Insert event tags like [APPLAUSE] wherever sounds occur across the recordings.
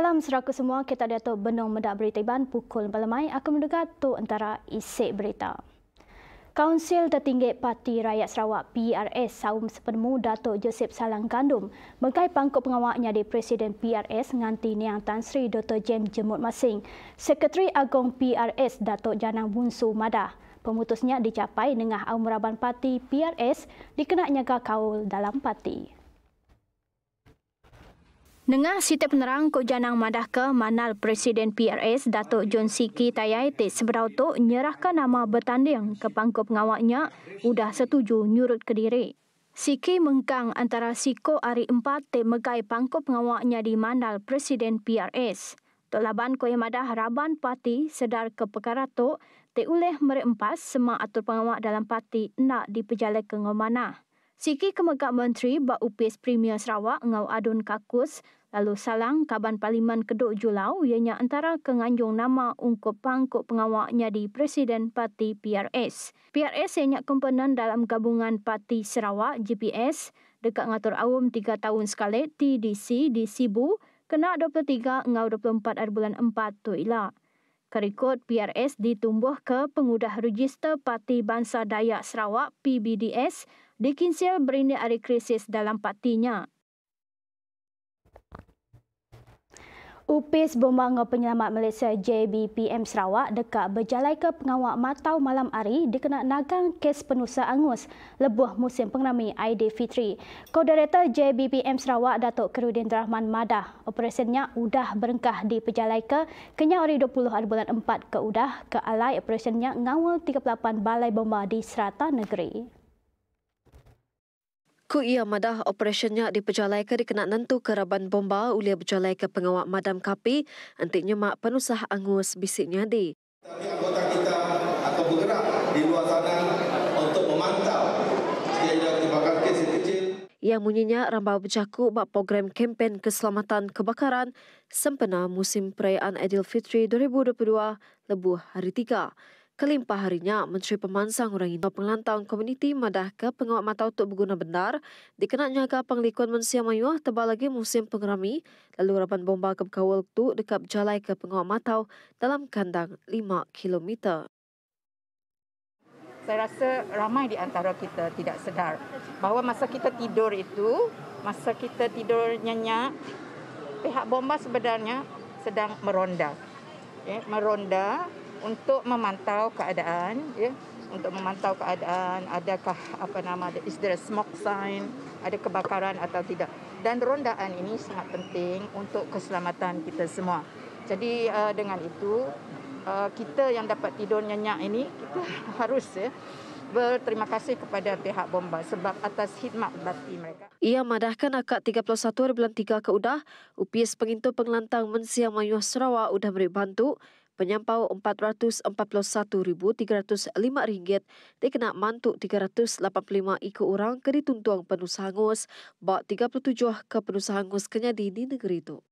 Salam seraka semua, kita ada tu benung medak berita iban pukul balamai. Aku mendengar tu antara isik berita. Kaunsil Tertinggi Parti Rakyat Sarawak PRS Saum Sepenemu Dato' Joseph Salang Gandum mengkai pangkuk pengawaknya di Presiden PRS nganti Niang Tan Sri Dr. James Jemut Masing. Sekretari Agong PRS Dato' Janang Bunsu Madah. Pemutusnya dicapai dengan Aumuraban Parti PRS dikenak nyaga kaul dalam parti. Nengah Siti Penerang Ko Janang Madah ke Manal Presiden PRS Datuk John Siki Tayai Ti tu Tok nyerahkan nama bertanding ke pangkup pengawaknya udah setuju nyurut ke diri. Siki mengkang antara Siko Ari Empat te Megai pangkup pengawaknya di Manal Presiden PRS. Tok Laban Ko Madah Raban Parti sedar ke perkara Tok Ti Uleh Merik Empas atur pengawak dalam parti nak dipejalai ke Ngomanah. Siki kemegak menteri bak upis premier Sarawak ngau adun kakus Lalu Salang, Kaban Parlimen Kedok Julau, ianya antara kenganjung nama ungkup pangkuk pengawaknya di Presiden Parti PRS. PRS ianya komponen dalam gabungan Parti Sarawak GPS dekat ngatur awam 3 tahun sekali TDC di Sibu kena 23 ngau 24 hari bulan 4 tu ila. Kerikut PRS ditumbuh ke Pengudah Register Parti Bangsa Dayak Sarawak PBDS di Kinsel berindik hari krisis dalam partinya. Upis Bombangga Penyelamat Malaysia JBPM Sarawak dekat berjalai ke pengawak matau malam hari dikena nagang kes penusa angus lebuh musim Id Fitri Koordinator JBPM Sarawak Datuk Kerudin Rahman Madah operasinya udah berengkah di berjalai ke kenya hari 20 hari bulan 4 ke udah ke alai operasinya ngawal 38 balai bomba di serata negeri. Ku ia madah operasinya diperjalai ke dikenak nentu keraban bomba ulia berjalai ke pengawak madam kapi antiknya mak penusah angus bisiknya di. Tapi anggota kita akan bergerak di luar untuk memantau sekiranya kebakaran kes kecil. Yang munyinya rambau berjaku buat program kempen keselamatan kebakaran sempena musim perayaan Aidilfitri 2022 lebuh hari 3. Kelimpah harinya, Menteri Pemansang Orang Indo Pengelantauan Komuniti madah ke penguat mata untuk berguna benar, dikenak nyaga penglikuan manusia mayuah tebal lagi musim pengerami, lalu rapan bomba ke kawal tu dekat jalai ke penguat mata dalam kandang 5 km. Saya rasa ramai di antara kita tidak sedar bahawa masa kita tidur itu, masa kita tidur nyenyak, pihak bomba sebenarnya sedang meronda. Eh, meronda untuk memantau keadaan ya untuk memantau keadaan adakah apa nama ada is there a smoke sign ada kebakaran atau tidak dan rondaan ini sangat penting untuk keselamatan kita semua jadi uh, dengan itu uh, kita yang dapat tidur nyenyak ini kita [LAUGHS] harus ya berterima kasih kepada pihak bomba sebab atas khidmat bakti mereka. Ia madahkan akad 31 bulan 3 ke Udah, UPS Pengintu penglantang Mensiang Mayuh Sarawak Udah beri bantu penyampau RM441,305 dikena mantuk 385 ikut orang ke dituntuang penuh sangus, bak 37 ke penuh sangus kenyadi di negeri itu.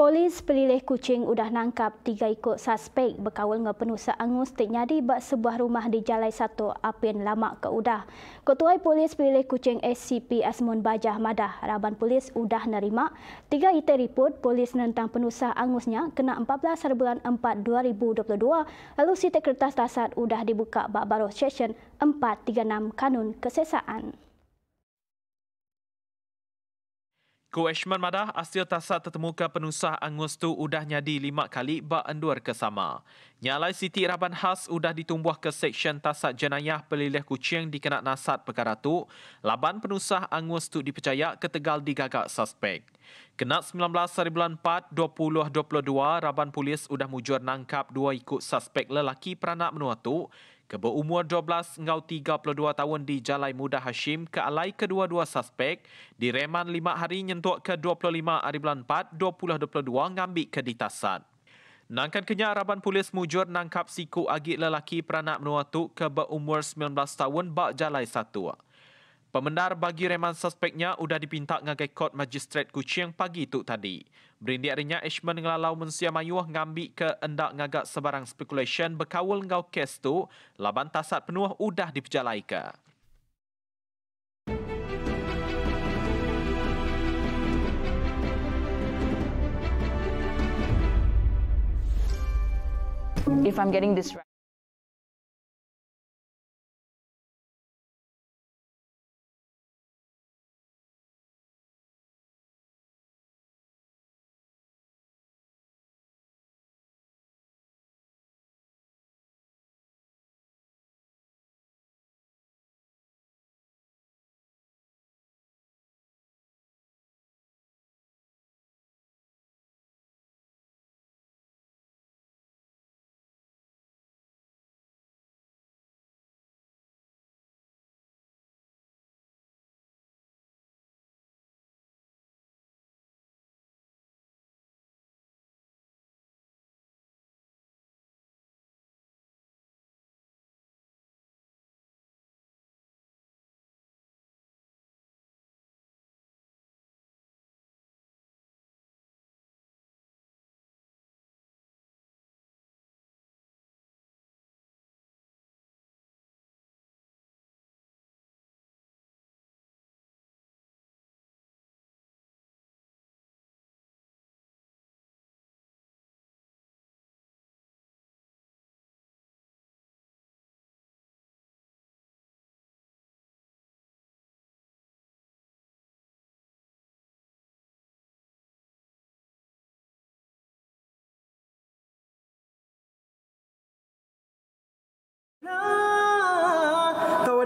Polis pelilih kucing sudah nangkap tiga ikut suspek berkawal dengan penusa angus ternyadi bak sebuah rumah di Jalai Satu Apin Lama ke Udah. Ketua Polis pelilih kucing SCP Asmun Bajah Madah, Raban Polis sudah nerima. Tiga itu report polis tentang penusa angusnya kena 14 bulan 4 2022 lalu sitik kertas tasat sudah dibuka bak baru section 436 kanun kesesaan. Ku Eshman Madah, asyik tasak tertemuka penusah angus tu udah nyadi lima kali ba endur kesama. Nyalai Siti Raban Has udah ditumbuh ke seksyen tasak jenayah pelilih kucing dikena nasat perkara tu, laban penusah angus tu dipercaya ke tegal digagak suspek. Kena 19 hari bulan 4, 2022, Raban Polis udah mujur nangkap dua ikut suspek lelaki peranak menua tu ke berumur 12 ngau 32 tahun di Jalai Muda Hashim ke alai kedua-dua suspek di reman 5 hari nyentuk ke 25 hari bulan 4 2022 ngambil ke ditasan. Nangkan kenya araban polis mujur nangkap siku agi lelaki peranak menua tu ke berumur 19 tahun bak Jalai Satu. Pemendar bagi reman suspeknya sudah dipinta ngagai kod magistrat Kuching pagi itu tadi. Berindi adanya Ashman ngelalau mensia mayuah ngambil ke endak ngagak sebarang spekulasi berkawal ngau kes tu, laban tasat penuh sudah dipejalai If I'm getting this right.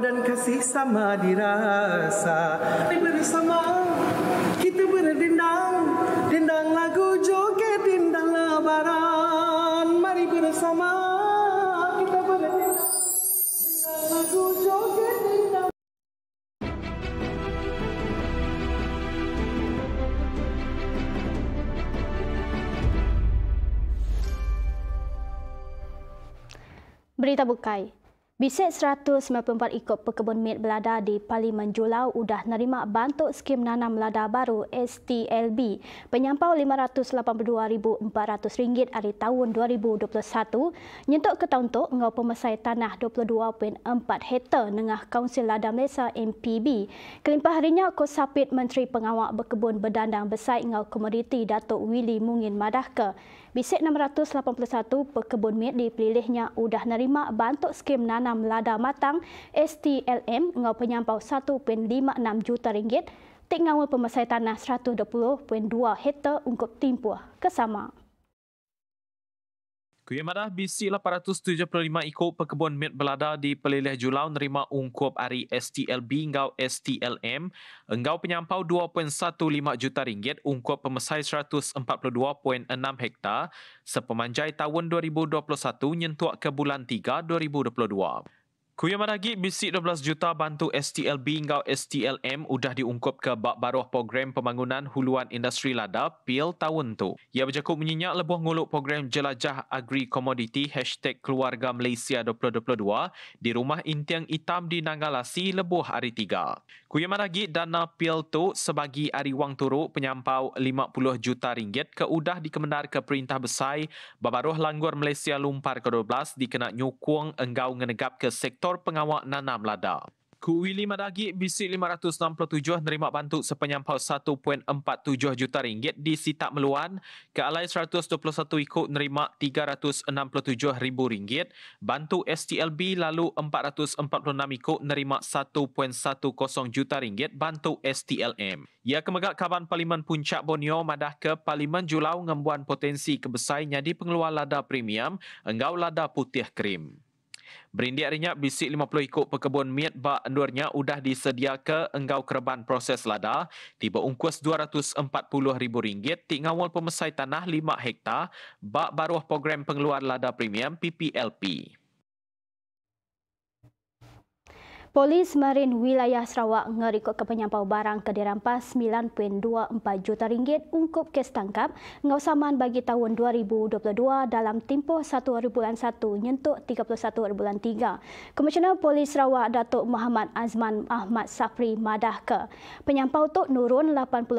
dan kasih sama dirasa Mari bersama kita berdendang Dendang lagu joget dendang lebaran Mari bersama kita berdendang Dendang lagu joget dendang Berita Bukai, Bisik 194 ikut pekebun mit belada di Parlimen Julau sudah nerima bantuk skim nanam melada baru STLB penyampau RM582,400 dari tahun 2021 nyentuk ke tuntuk ngau pemesai tanah 22.4 hektar dengan Kaunsil Lada Malaysia MPB. Kelimpah harinya Kosapit Menteri Pengawak Berkebun Berdandang Besar ngau Komoditi Datuk Willy Mungin Madahka Bisik 681 pekebun mit dipilihnya sudah nerima bantuk skim nanam lada matang STLM dengan penyampau 1.56 juta ringgit tik ngawal pemesai tanah 120.2 hektar untuk timpuh kesama. Kuyamadah BC 875 ikut pekebun Mid Belada di Peleleh Julau nerima ungkup hari STLB engkau STLM engkau penyampau 2.15 juta ringgit ungkup pemesai 142.6 hektar sepemanjai tahun 2021 nyentuk ke bulan 3 2022. Kuya Madagi, bisik 12 juta bantu STL Bingau STLM sudah diungkup ke bak baruah program pembangunan huluan industri lada PIL tahun tu. Ia berjakup menyinyak lebuh nguluk program jelajah agri komoditi hashtag keluarga Malaysia 2022 di rumah intiang hitam di Nanggalasi lebuh hari tiga. Kuya Madagi dana PIL tu sebagai hari wang turu penyampau 50 juta ringgit ke udah dikemendar ke perintah besai bak baruah langgur Malaysia lumpar ke-12 dikena nyukung enggau ngenegap ke sektor sektor pengawak nanam lada. Ku Willy Madagi BC567 nerima bantu sepenyampau 1.47 juta ringgit di Sitak Meluan Kealai 121 ikut nerima 367 ribu ringgit bantu STLB lalu 446 ikut nerima 1.10 juta ringgit bantu STLM. Ya kemegak kawan Parlimen Puncak Borneo madah ke Parlimen Julau ngembuan potensi kebesai nyadi pengeluar lada premium enggau lada putih krim. Berindik adanya bisik 50 ikut pekebun miat bak endurnya udah disedia ke enggau kereban proses lada di berungkus rm ringgit di ngawal pemesai tanah 5 hektar bak baruah program pengeluar lada premium PPLP. Polis Marin Wilayah Sarawak ngarikot ke penyampau barang ke dirampas 9.24 juta ringgit ungkup kes tangkap ngausaman bagi tahun 2022 dalam tempoh 1 hari bulan 1 nyentuk 31 hari bulan 3. Komisioner Polis Sarawak Datuk Muhammad Azman Ahmad Safri madah ke penyampau tu nurun 80%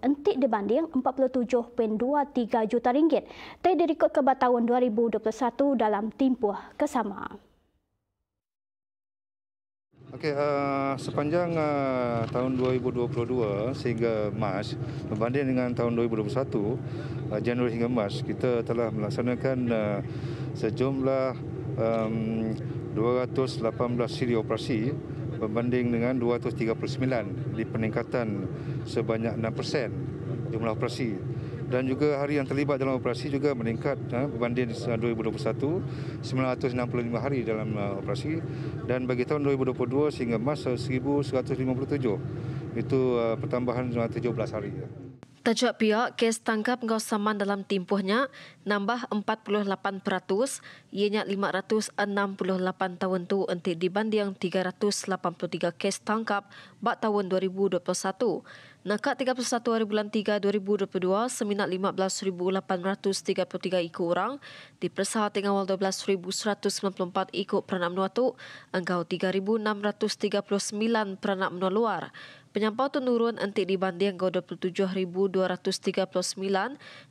entik dibanding 47.23 juta ringgit. Tidak dirikut ke tahun 2021 dalam tempoh kesamaan. Okey, uh, sepanjang uh, tahun 2022 sehingga mas, berbanding dengan tahun 2021 uh, Januari hingga mas kita telah melaksanakan uh, sejumlah um, 218 siri operasi berbanding dengan 239 di peningkatan sebanyak 6% jumlah operasi dan juga hari yang terlibat dalam operasi juga meningkat eh, berbanding 2021 965 hari dalam uh, operasi dan bagi tahun 2022 sehingga masa 1157 itu uh, pertambahan 17 hari. Ya. Tajak pihak kes tangkap ngau saman dalam timpuhnya nambah 48 peratus, ianya 568 tahun tu enti dibanding 383 kes tangkap bak tahun 2021. Nakat 31 hari bulan 3 2022 seminat 15833 ikut orang di Persah tengah 12194 ikut peranak menua tu engkau 3639 peranak menua luar Penyampau tu nurun entik dibanding ke 27,239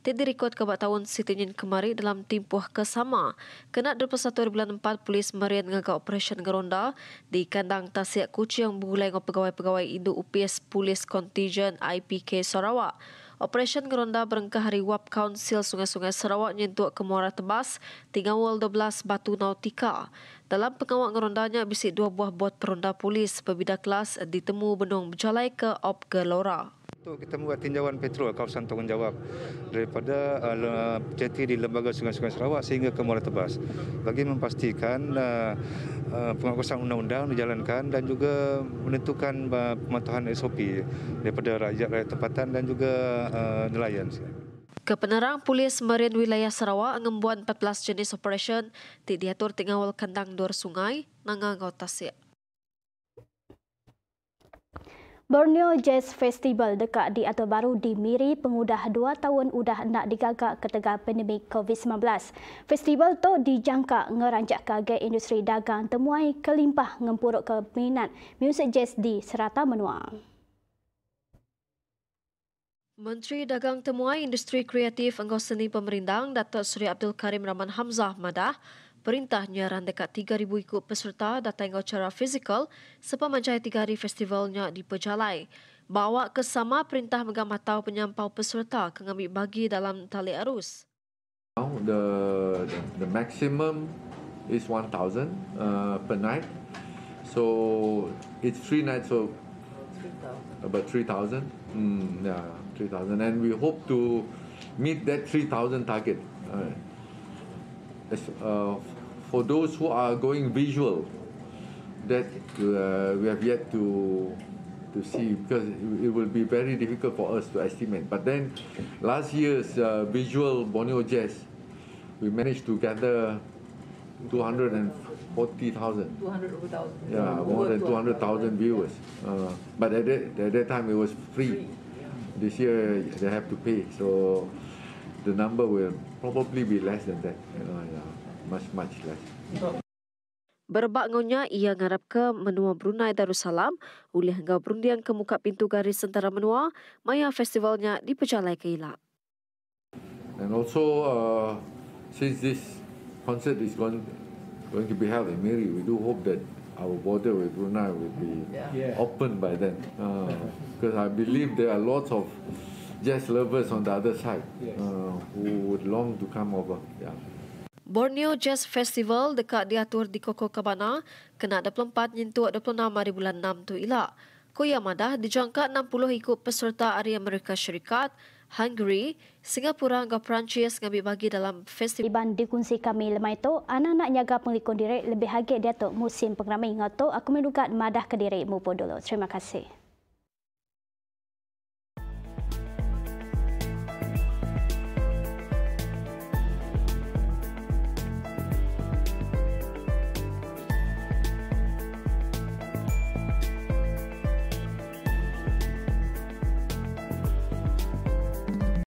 tidak direkod ke bak tahun sitinin kemari dalam tempoh kesama. sama. Kena 21 polis merian ngaga operasi geronda di kandang tasik kucing bulai ngop pegawai-pegawai Indu UPS Polis Contingent IPK Sarawak. Operasi geronda berengkah hari Wap Council Sungai-Sungai Sarawak nyentuk ke Muara Tebas, Tinggawal 12 Batu Nautika. Dalam pengawal gerondanya, bisik dua buah bot peronda polis pembina kelas ditemu bendung berjalai ke Op Gelora. Untuk kita buat tinjauan petrol kawasan tanggungjawab daripada uh, eh, jeti di Lembaga Sungai-Sungai Sarawak sehingga ke Muala Tebas bagi memastikan uh, undang-undang dijalankan dan juga menentukan pematuhan SOP daripada rakyat-rakyat tempatan dan juga uh, nelayan. Kepenerang Polis Marin Wilayah Sarawak ngembuan 14 jenis operasi di diatur tengawal kandang dor sungai Nangangau Tasik. Borneo Jazz Festival dekat di atau baru di Miri pengudah dua tahun udah nak digagak ketegak pandemik COVID-19. Festival tu dijangka ngeranjak kaget industri dagang temuai kelimpah ngempuruk ke minat musik jazz di serata menua. Menteri Dagang Temuai Industri Kreatif Engkau Seni Pemerintah Datuk Seri Abdul Karim Rahman Hamzah Madah perintah nyaran dekat 3,000 ikut peserta datang acara fizikal sepanjang tiga hari festivalnya di Pejalai. Bawa kesama perintah megang matau penyampau peserta kengambil bagi dalam tali arus. Now the, the, the maximum is 1,000 uh, per night. So it's three nights, so about 3,000. Mm, yeah. 3,000. And we hope to meet that 3,000 target. As, uh, for those who are going visual, that uh, we have yet to to see because it will be very difficult for us to estimate. But then, last year's uh, visual Borneo Jazz, we managed to gather 240,000. 200,000. Yeah, more than 200,000 viewers. Uh, but at that, at that time, it was free. free. this year they have to pay, so the number will probably be less than that. You know, yeah, much much less. Berbangunnya ia ngarap ke menua Brunei Darussalam oleh hingga berundian ke muka pintu garis sentara menua maya festivalnya dipercayai ke ilah. And also uh, since this concert is going going to be held in Miri, we do hope that our border with Brunei will be yeah. open by then. Uh, because uh, I believe there are lots of jazz lovers on the other side uh, who would long to come over. Yeah. Borneo Jazz Festival dekat diatur di Koko Cabana kena 24 nyentuh 26 hari bulan 6 tu ilah. Koyamada dijangka 60 ikut peserta dari Amerika Syarikat, Hungary, Singapura hingga Perancis yang bagi dalam festival. Iban dikunci kami lemah itu, anak-anak nyaga pengelikon diri lebih hagi dia tu musim pengramai ngatu aku menduga madah ke diri mupo dulu. Terima kasih.